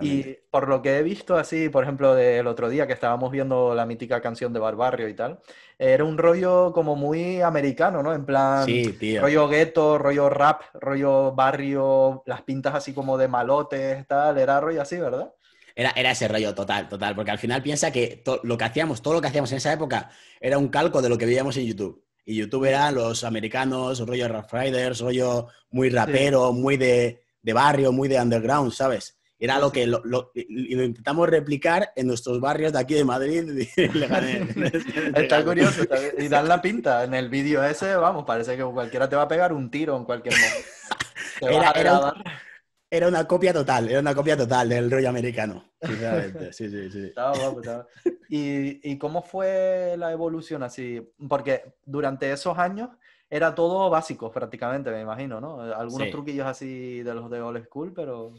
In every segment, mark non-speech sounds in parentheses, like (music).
Y por lo que he visto así, por ejemplo, del otro día que estábamos viendo la mítica canción de Barbarrio y tal, era un rollo como muy americano, ¿no? En plan, rollo gueto, rollo rap, rollo barrio, las pintas así como de malotes, tal, era rollo así, ¿verdad? Era, ese rollo total, total, porque al final piensa que lo que hacíamos, todo lo que hacíamos en esa época era un calco de lo que veíamos en YouTube. Y YouTube era los americanos, rollo rap Riders, rollo muy rapero, muy de barrio, muy de underground, ¿sabes? Era lo que lo, intentamos replicar en nuestros barrios de aquí de Madrid. (laughs) (laughs) está curioso. y dan la pinta. En el vídeo ese, vamos, parece que cualquiera te va a pegar un tiro en cualquier momento. (laughs) Era, una copia total, era una copia total del rollo americano. Sí, sí, sí. Estaba guapo, estaba. ¿Y, cómo fue la evolución así? Porque durante esos años era todo básico prácticamente, me imagino, ¿no? Algunos truquillos así de los de old school, pero...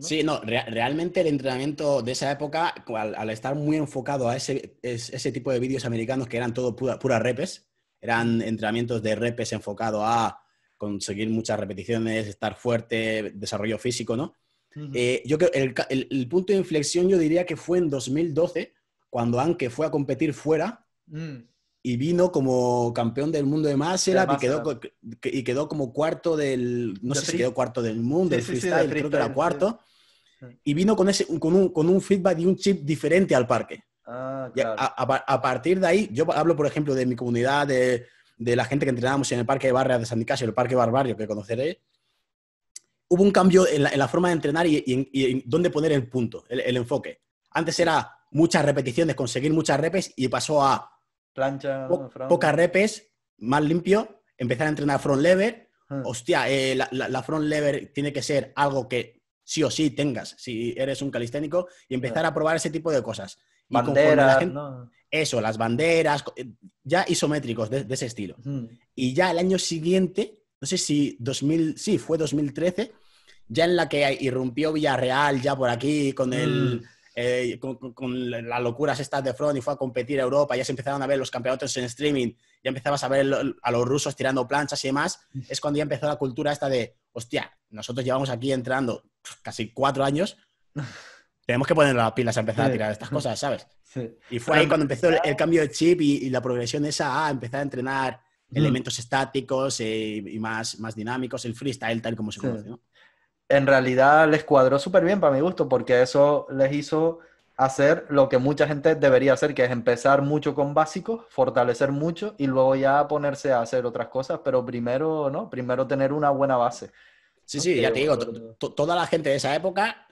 Sí, no, realmente el entrenamiento de esa época, al, estar muy enfocado a ese, ese tipo de vídeos americanos que eran todo puras repes, eran entrenamientos de repes enfocado a conseguir muchas repeticiones, estar fuerte, desarrollo físico, ¿no? Eh, yo creo el, el, punto de inflexión yo diría que fue en 2012, cuando aunque fue a competir fuera. Mm y vino como campeón del mundo de Maserati y quedó, y quedó como cuarto del, no sé si quedó cuarto del mundo, el freestyle, creo que era cuarto. Y vino con, ese, con, un, con un feedback y un chip diferente al parque. Ah, a, partir de ahí, yo hablo, por ejemplo, de mi comunidad, de, de la gente que entrenábamos en el parque de Barrias de San Nicasio, el parque Barbario, que conoceré Hubo un cambio en la, forma de entrenar y, en, dónde poner el punto, el enfoque. Antes era muchas repeticiones, conseguir muchas repes y pasó a plancha, pocas repes, más limpio, empezar a entrenar front lever. Ah. Hostia, eh, la, front lever tiene que ser algo que sí o sí tengas si eres un calisténico y empezar ah. a probar ese tipo de cosas. Banderas, Eso, las banderas, eh, ya isométricos de, ese estilo. Y ya el año siguiente, no sé si 2000, sí, fue 2013, ya en la que irrumpió Villarreal ya por aquí con el... Mm. Eh, con, las locuras estas de Front y fue a competir a Europa, ya se empezaron a ver los campeonatos en streaming, ya empezabas a ver a los rusos tirando planchas y demás, es cuando ya empezó la cultura esta de, hostia, nosotros llevamos aquí entrando casi cuatro años, (laughs) tenemos que poner las pilas a empezar a tirar estas cosas, ¿sabes? Y fue ahí cuando empezó el, cambio de chip y, la progresión esa a empezar a entrenar elementos estáticos eh, y más, más dinámicos, el freestyle tal como se conoce, ¿no? en realidad les cuadró súper bien para mi gusto, porque eso les hizo hacer lo que mucha gente debería hacer, que es empezar mucho con básicos, fortalecer mucho y luego ya ponerse a hacer otras cosas, pero primero, ¿no? Primero tener una buena base. Sí, sí, ya te digo, toda la gente de esa época,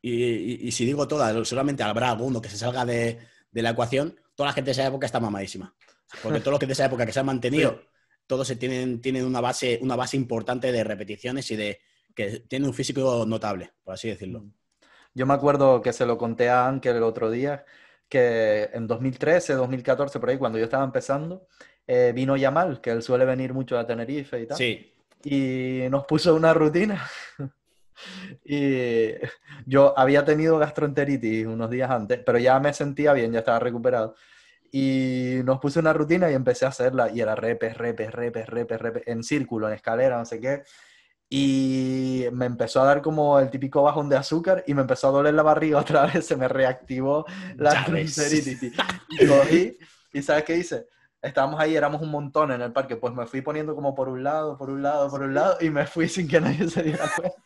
y, si digo toda, solamente habrá alguno que se salga de, la ecuación, toda la gente de esa época está mamadísima. Porque todos los que de esa época que se han mantenido, todos se tienen, tienen una, base, una base importante de repeticiones y de, que tiene un físico notable, por así decirlo. Mm. Yo me acuerdo que se lo conté a Ángel el otro día, que en 2013, 2014, por ahí, cuando yo estaba empezando, eh, vino Yamal, que él suele venir mucho a Tenerife y tal. Sí. Y nos puso una rutina. (laughs) y yo había tenido gastroenteritis unos días antes, pero ya me sentía bien, ya estaba recuperado. Y nos puse una rutina y empecé a hacerla. Y era repes, repes, repes, repes, repes, en círculo, en escalera, no sé qué y me empezó a dar como el típico bajón de azúcar y me empezó a doler la barriga (laughs) otra vez, se me reactivó la trigliceritis. (laughs) Y y ¿sabes qué hice? Estábamos ahí, éramos un montón en el parque, pues me fui poniendo como por un lado, por un lado, por un lado, y me fui sin que nadie (laughs) se diera cuenta.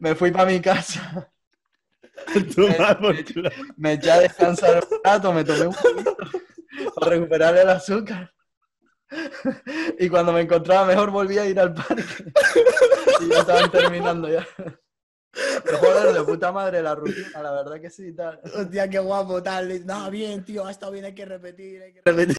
Me fui para mi casa. me, me, eché a descansar un rato, me tomé un poquito para recuperar el azúcar (laughs) y cuando me encontraba mejor volvía a ir al parque. (laughs) y ya estaban terminando ya. Pero joder, de puta madre la rutina, la verdad que sí, tal. Hostia, qué guapo, tal. No, bien, tío, ha estado bien, hay que repetir, hay que repetir.